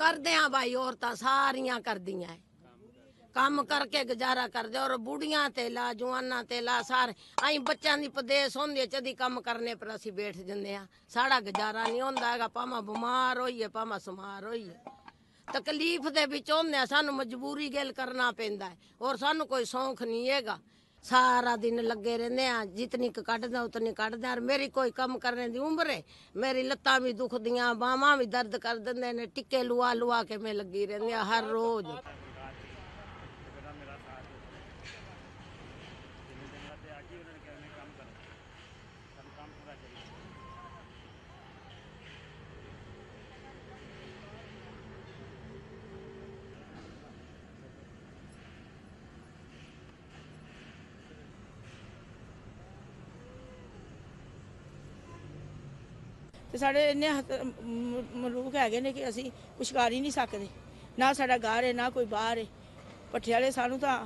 ਕਰਦੇ ਆ ਭਾਈ ਔਰਤਾਂ ਸਾਰੀਆਂ ਕਰਦੀਆਂ ਕੰਮ ਕਰਕੇ ਗੁਜ਼ਾਰਾ ਕਰਦੇ ਔਰ ਬੁੜੀਆਂ ਤੇ ਲਾ ਜਵਾਨਾਂ ਤੇ ਲਾ ਸਾਰੇ ਆਈ ਬੱਚਿਆਂ ਦੀ ਪਦੇਸ ਹੁੰਦੀ ਚਦੀ ਕੰਮ ਕਰਨੇ ਪਰ ਅਸੀਂ ਬੈਠ ਜੰਦੇ ਆ ਸਾਡਾ ਗੁਜ਼ਾਰਾ ਨਹੀਂ ਹੁੰਦਾ ਹੈਗਾ ਪਾਵਾਂ ਬਿਮਾਰ ਹੋਈਏ ਪਾਵਾਂ ਸਮਾਰ ਹੋਈਏ ਤਕਲੀਫ ਦੇ ਵਿੱਚ ਹੁੰਦੇ ਸਾਨੂੰ ਮਜਬੂਰੀ ਗੱਲ ਕਰਨਾ ਪੈਂਦਾ ਔਰ ਸਾਨੂੰ ਕੋਈ ਸੌਂਖ ਨਹੀਂ ਹੈਗਾ ਸਾਰਾ ਦਿਨ ਲੱਗੇ ਰਹਿੰਦੇ ਆ ਜਿਤਨੀ ਕੱਢਦਾ ਉਤਨੀ ਕੱਢਦਾ ਔਰ ਮੇਰੀ ਕੋਈ ਕੰਮ ਕਰਨ ਦੀ ਉਮਰ ਹੈ ਮੇਰੀ ਲੱਤਾਂ ਵੀ ਦੁਖਦੀਆਂ ਬਾਹਾਂ ਵੀ ਦਰਦ ਕਰ ਦਿੰਦੇ ਨੇ ਟਿੱਕੇ ਲੁਆ ਲੁਆ ਕੇ ਮੈਂ ਲੱਗੀ ਰਹਿੰਦੀ ਆ ਹਰ ਰੋਜ਼ ਤੇ ਸਾਡੇ ਇੰਨੇ ਮਲੂਕ ਹੈਗੇ ਨੇ ਕਿ ਅਸੀਂ ਕੁਛ ਕਰ ਹੀ ਨਹੀਂ ਸਕਦੇ ਨਾ ਸਾਡਾ ਘਰ ਹੈ ਨਾ ਕੋਈ ਬਾਹਰ ਹੈ ਪਠਿਆਲੇ ਸਾਨੂੰ ਤਾਂ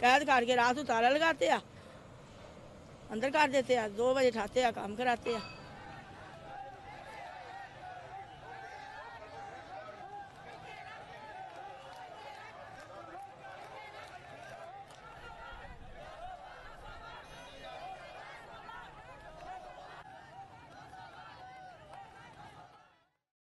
ਕੈਦ ਕਰਕੇ ਰਾਤ ਨੂੰ ਤਾਲਾ ਲਗਾਤੇ ਆ ਅੰਦਰ ਕਰ ਦਿੱਤੇ ਆ 2 ਵਜੇ ਠਾਤੇ ਆ ਕੰਮ ਕਰਾਤੇ ਆ